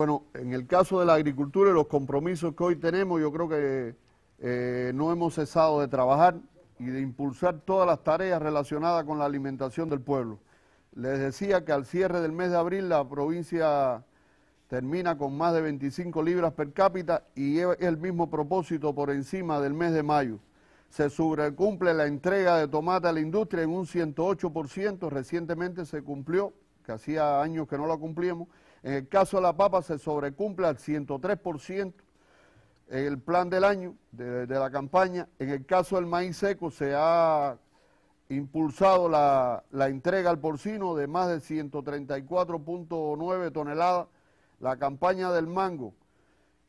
Bueno, en el caso de la agricultura y los compromisos que hoy tenemos, yo creo que eh, no hemos cesado de trabajar y de impulsar todas las tareas relacionadas con la alimentación del pueblo. Les decía que al cierre del mes de abril la provincia termina con más de 25 libras per cápita y es el mismo propósito por encima del mes de mayo. Se sobrecumple la entrega de tomate a la industria en un 108%, recientemente se cumplió, que hacía años que no la cumplíamos, en el caso de la papa se sobrecumple al 103% el plan del año de, la campaña. En el caso del maíz seco se ha impulsado la, entrega al porcino de más de 134.9 toneladas. La campaña del mango,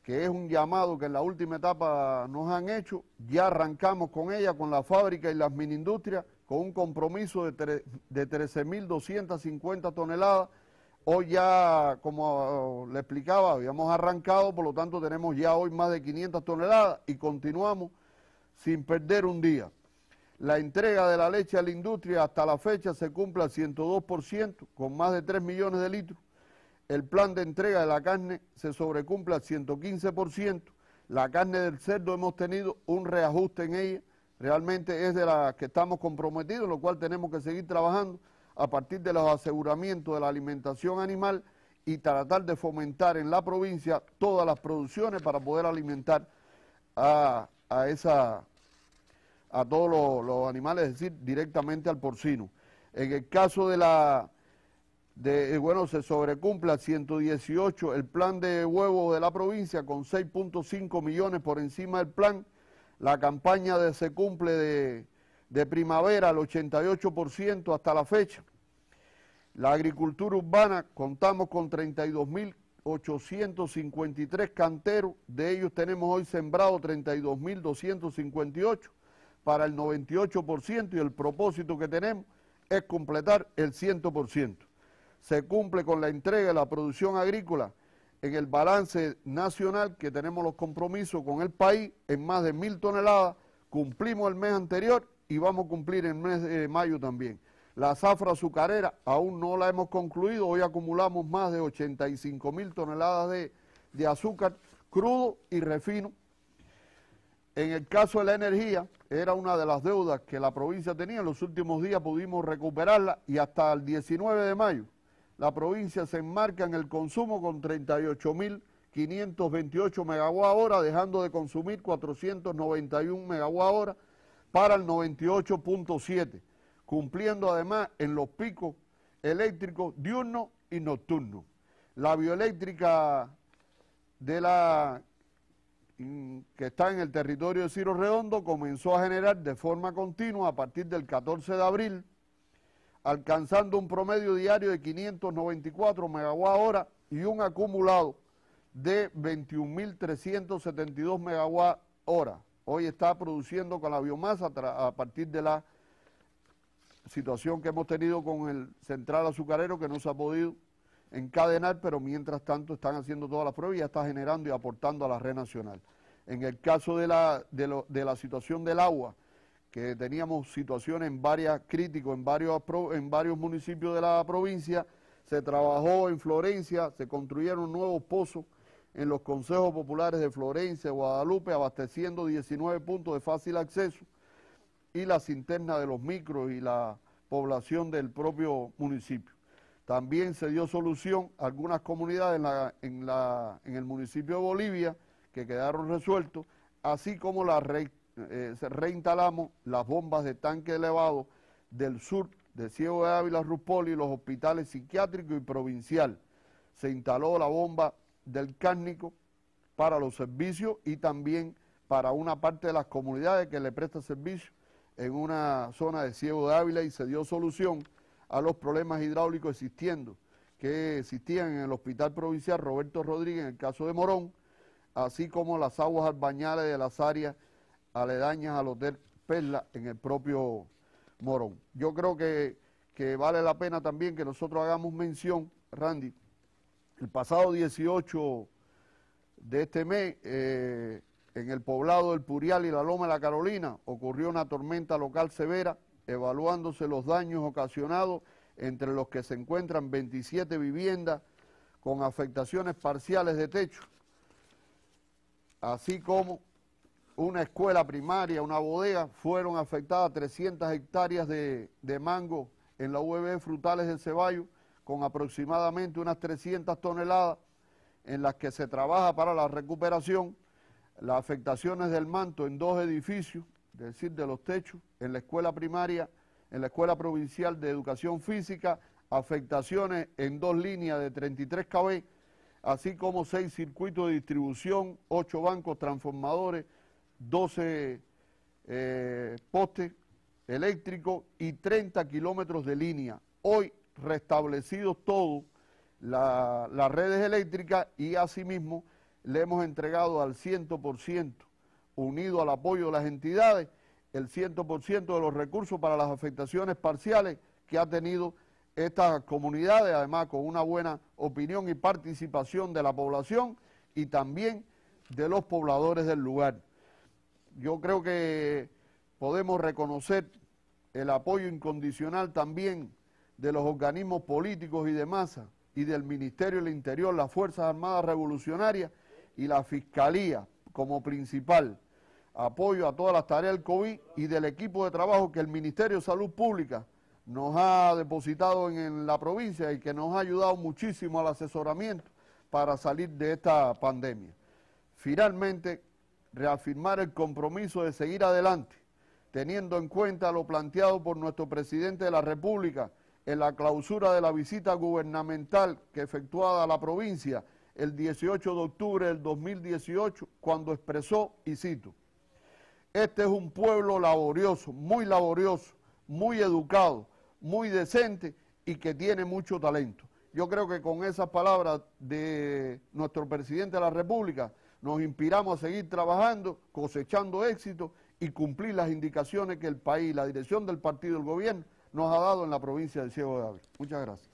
que es un llamado que en la última etapa nos han hecho, ya arrancamos con ella, con la fábrica y las mini industrias, con un compromiso de, de 13.250 toneladas Hoy ya, como eh, le explicaba, habíamos arrancado, por lo tanto tenemos ya hoy más de 500 toneladas y continuamos sin perder un día. La entrega de la leche a la industria hasta la fecha se cumple al 102%, con más de 3 millones de litros. El plan de entrega de la carne se sobrecumple al 115%. La carne del cerdo hemos tenido un reajuste en ella. Realmente es de la que estamos comprometidos, lo cual tenemos que seguir trabajando a partir de los aseguramientos de la alimentación animal y tratar de fomentar en la provincia todas las producciones para poder alimentar a, esa a todos los, animales, es decir, directamente al porcino. En el caso de la, de, eh, bueno, se sobrecumpla 118 el plan de huevos de la provincia con 6.5 millones por encima del plan. La campaña se cumple de, de primavera al 88% hasta la fecha. La agricultura urbana, contamos con 32.853 canteros, de ellos tenemos hoy sembrado 32.258 para el 98% y el propósito que tenemos es completar el 100%. Se cumple con la entrega de la producción agrícola en el balance nacional que tenemos los compromisos con el país en más de mil toneladas, cumplimos el mes anterior y vamos a cumplir el mes de mayo también. La zafra azucarera aún no la hemos concluido, hoy acumulamos más de 85 mil toneladas de, de azúcar crudo y refino. En el caso de la energía, era una de las deudas que la provincia tenía, en los últimos días pudimos recuperarla y hasta el 19 de mayo la provincia se enmarca en el consumo con 38.528 megawatt hora, dejando de consumir 491 megawatt hora para el 98.7 cumpliendo además en los picos eléctricos diurno y nocturno. La bioeléctrica de la mm, que está en el territorio de Ciro Redondo comenzó a generar de forma continua a partir del 14 de abril, alcanzando un promedio diario de 594 megawatt hora y un acumulado de 21.372 megawatt hora. Hoy está produciendo con la biomasa a partir de la situación que hemos tenido con el central azucarero que no se ha podido encadenar, pero mientras tanto están haciendo todas las pruebas y ya está generando y aportando a la red nacional. En el caso de la, situación del agua, que teníamos situaciones en varias críticos en varios, en varios municipios de la provincia, se trabajó en Florencia, se construyeron nuevos pozos en los consejos populares de Florencia, Guadalupe, abasteciendo 19 puntos de fácil acceso y las internas de los micros y la población del propio municipio. También se dio solución a algunas comunidades en, el municipio de Bolivia que quedaron resueltos, así como la eh, reinstalamos las bombas de tanque elevado del sur de Ciego de Ávila, Rupoli, los hospitales psiquiátricos y provincial. Se instaló la bomba del cárnico para los servicios y también para una parte de las comunidades que le presta servicio en una zona de Ciego de Ávila y se dio solución a los problemas hidráulicos existiendo, que existían en el Hospital Provincial Roberto Rodríguez en el caso de Morón, así como las aguas albañales de las áreas aledañas al Hotel Perla en el propio Morón. Yo creo que, vale la pena también que nosotros hagamos mención, Randy, el pasado 18 de este mes, eh, en el poblado del Purial y la Loma de la Carolina ocurrió una tormenta local severa, evaluándose los daños ocasionados, entre los que se encuentran 27 viviendas con afectaciones parciales de techo, así como una escuela primaria, una bodega, fueron afectadas 300 hectáreas de, mango en la UB Frutales del Ceballo, con aproximadamente unas 300 toneladas en las que se trabaja para la recuperación las afectaciones del manto en dos edificios, es decir, de los techos, en la escuela primaria, en la escuela provincial de educación física, afectaciones en dos líneas de 33 kb, así como seis circuitos de distribución, ocho bancos transformadores, 12 eh, postes eléctricos y 30 kilómetros de línea. Hoy restablecidos todos las redes eléctricas y asimismo le hemos entregado al 100%, unido al apoyo de las entidades, el 100% de los recursos para las afectaciones parciales que ha tenido estas comunidades, además con una buena opinión y participación de la población y también de los pobladores del lugar. Yo creo que podemos reconocer el apoyo incondicional también de los organismos políticos y de masa y del Ministerio del Interior, las Fuerzas Armadas Revolucionarias, y la Fiscalía como principal apoyo a todas las tareas del COVID y del equipo de trabajo que el Ministerio de Salud Pública nos ha depositado en, la provincia y que nos ha ayudado muchísimo al asesoramiento para salir de esta pandemia. Finalmente, reafirmar el compromiso de seguir adelante, teniendo en cuenta lo planteado por nuestro presidente de la República en la clausura de la visita gubernamental que efectuada a la provincia el 18 de octubre del 2018 cuando expresó, y cito, este es un pueblo laborioso, muy laborioso, muy educado, muy decente y que tiene mucho talento. Yo creo que con esas palabras de nuestro presidente de la República nos inspiramos a seguir trabajando, cosechando éxito y cumplir las indicaciones que el país, la dirección del partido del el gobierno nos ha dado en la provincia de Ciego de Ávila. Muchas gracias.